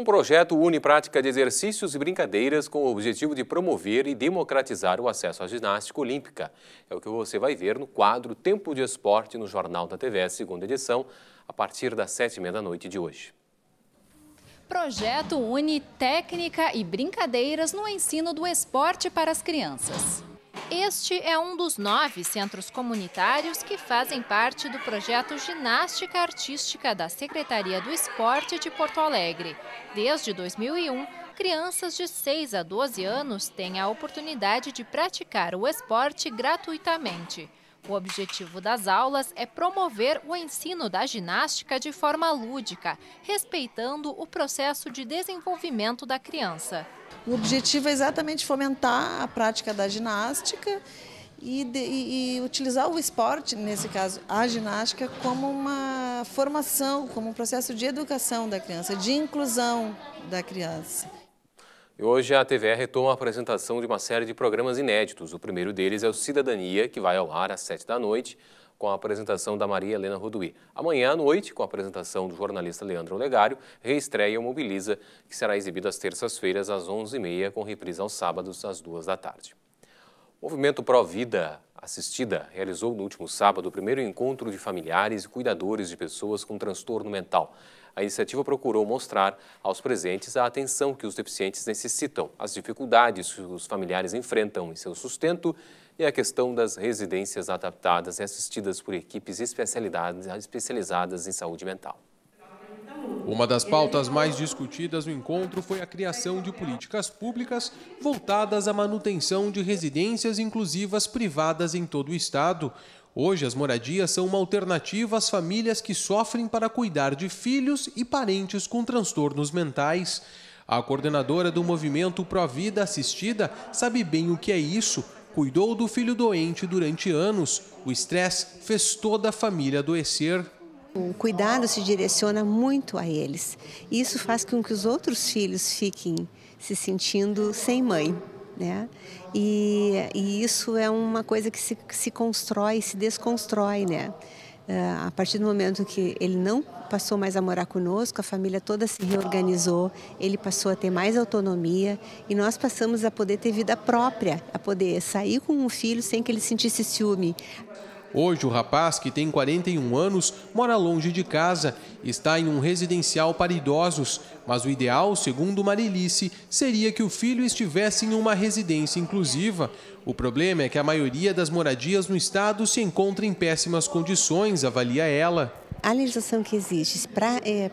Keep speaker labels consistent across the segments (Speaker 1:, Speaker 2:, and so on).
Speaker 1: Um projeto une prática de exercícios e brincadeiras com o objetivo de promover e democratizar o acesso à ginástica olímpica. É o que você vai ver no quadro Tempo de Esporte no Jornal da TV, segunda edição, a partir das sete e meia da noite de hoje.
Speaker 2: Projeto une técnica e brincadeiras no ensino do esporte para as crianças. Este é um dos nove centros comunitários que fazem parte do projeto Ginástica Artística da Secretaria do Esporte de Porto Alegre. Desde 2001, crianças de 6 a 12 anos têm a oportunidade de praticar o esporte gratuitamente. O objetivo das aulas é promover o ensino da ginástica de forma lúdica, respeitando o processo de desenvolvimento da criança.
Speaker 3: O objetivo é exatamente fomentar a prática da ginástica e, de, e, e, utilizar o esporte, nesse caso a ginástica, como uma formação, como um processo de educação da criança, de inclusão da criança.
Speaker 1: E hoje a TVE retoma a apresentação de uma série de programas inéditos. O primeiro deles é o Cidadania, que vai ao ar às sete da noite, com a apresentação da Maria Helena Roduí. Amanhã à noite, com a apresentação do jornalista Leandro Olegário, reestreia o Mobiliza, que será exibido às terças-feiras às onze e meia, com reprise aos sábados às duas da tarde. O movimento Pro Vida assistida realizou no último sábado o primeiro encontro de familiares e cuidadores de pessoas com transtorno mental. A iniciativa procurou mostrar aos presentes a atenção que os deficientes necessitam, as dificuldades que os familiares enfrentam em seu sustento e a questão das residências adaptadas e assistidas por equipes especializadas em saúde mental. Uma das pautas mais
Speaker 4: discutidas no encontro foi a criação de políticas públicas voltadas à manutenção de residências inclusivas privadas em todo o estado. Hoje, as moradias são uma alternativa às famílias que sofrem para cuidar de filhos e parentes com transtornos mentais. A coordenadora do movimento Vida Assistida sabe bem o que é isso. Cuidou do filho doente durante anos. O estresse fez toda a família adoecer.
Speaker 3: O cuidado se direciona muito a eles. Isso faz com que os outros filhos fiquem se sentindo sem mãe. Né? E, e isso é uma coisa que se, que se constrói, se desconstrói. Né? Eh, a partir do momento que ele não passou mais a morar conosco, a família toda se reorganizou, ele passou a ter mais autonomia e nós passamos a poder ter vida própria, a poder sair com um filho sem que ele sentisse ciúme.
Speaker 4: Hoje, o rapaz, que tem 41 anos, mora longe de casa, está em um residencial para idosos, mas o ideal, segundo Marilice, seria que o filho estivesse em uma residência inclusiva. O problema é que a maioria das moradias no estado se encontra em péssimas condições, avalia ela
Speaker 3: a legislação que existe para é,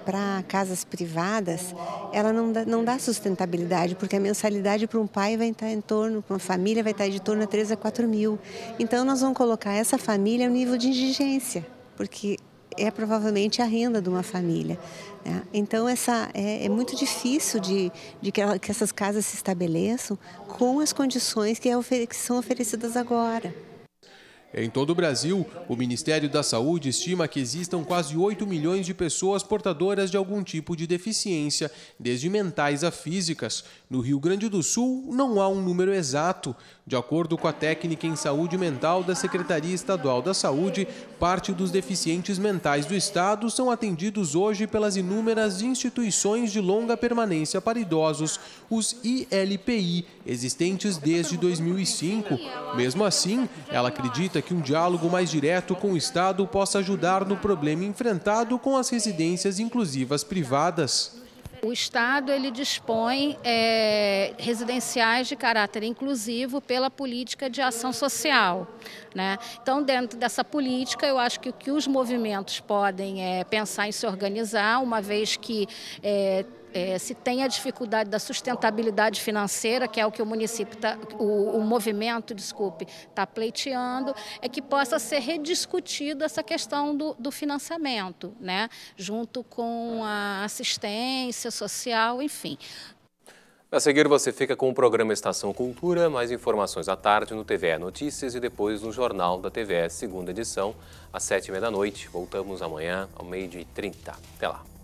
Speaker 3: casas privadas, ela não dá, não dá sustentabilidade, porque a mensalidade para um pai vai estar tá em torno, para uma família vai estar tá de torno a 3 a 4 mil. Então, nós vamos colocar essa família no nível de indigência, porque é provavelmente a renda de uma família. Né? Então, essa, é, é, muito difícil de, de que, ela, que, essas casas se estabeleçam com as condições que, é, que são oferecidas agora.
Speaker 4: Em todo o Brasil, o Ministério da Saúde estima que existam quase 8 milhões de pessoas portadoras de algum tipo de deficiência, desde mentais a físicas. No Rio Grande do Sul, não há um número exato. De acordo com a técnica em saúde mental da Secretaria Estadual da Saúde, parte dos deficientes mentais do estado são atendidos hoje pelas inúmeras instituições de longa permanência para idosos, os ILPI, existentes desde 2005. Mesmo assim, ela acredita que um diálogo mais direto com o Estado possa ajudar no problema enfrentado com as residências inclusivas privadas. O
Speaker 2: Estado ele dispõe é, residenciais de caráter inclusivo pela política de ação social. Né? Então, dentro dessa política, eu acho que o que os movimentos podem é pensar em se organizar, uma vez que é, é, se tem a dificuldade da sustentabilidade financeira, que é o que o município, tá, o, o movimento, desculpe, está pleiteando, é que possa ser rediscutida essa questão do, do financiamento, né? junto com a assistência social, enfim.
Speaker 1: A seguir você fica com o programa Estação Cultura, mais informações à tarde no TVE Notícias e depois no Jornal da TVE, segunda edição, às sete e meia da noite. Voltamos amanhã ao meio-dia e trinta. Até lá.